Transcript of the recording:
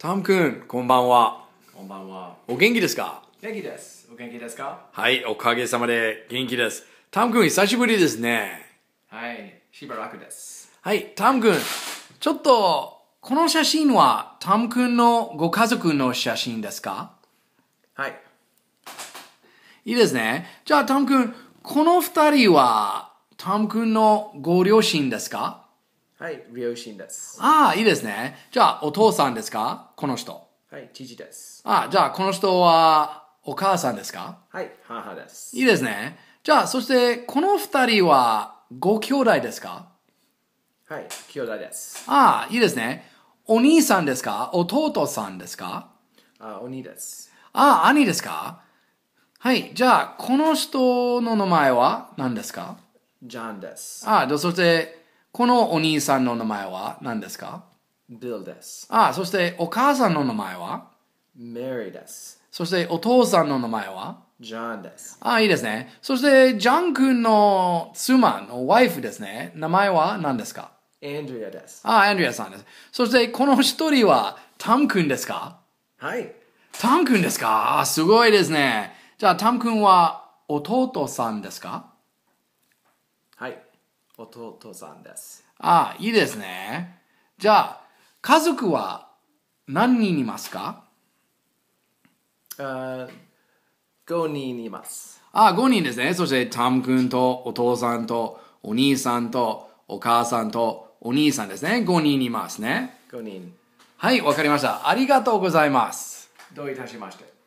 タム君、こんばんは。こんばんは。お元気ですか元気です。お元気ですかはい、おかげさまで元気です。タム君、久しぶりですね。はい、しばらくです。はい、タム君、ちょっと、この写真はタム君のご家族の写真ですかはい。いいですね。じゃあ、タム君、この二人はタム君のご両親ですかはい、両親です。ああ、いいですね。じゃあ、お父さんですかこの人。はい、父です。ああ、じゃあ、この人はお母さんですかはい、母です。いいですね。じゃあ、そして、この二人はご兄弟ですかはい、兄弟です。ああ、いいですね。お兄さんですか弟さんですかあ、お兄です。ああ、兄ですかはい、じゃあ、この人の名前は何ですかジャンです。ああ、そして、このお兄さんの名前は何ですか ?Bill です。ああ、そしてお母さんの名前は ?Mary です。そしてお父さんの名前は ?John です。ああ、いいですね。そして、ジャン君の妻のワイフですね。名前は何ですか ?Andrea です。ああ、Andrea さんです。そして、この一人はタム君ですかはい。タム君ですかああ、すごいですね。じゃあ、タム君は弟さんですかはい。弟さんです。ああ、いいですね。じゃあ、家族は何人いますかあ ?5 人います。ああ、5人ですね。そして、タム君とお父さんとお兄さんとお母さんとお兄さんですね。5人いますね。5人。はい、わかりました。ありがとうございます。どういたしまして。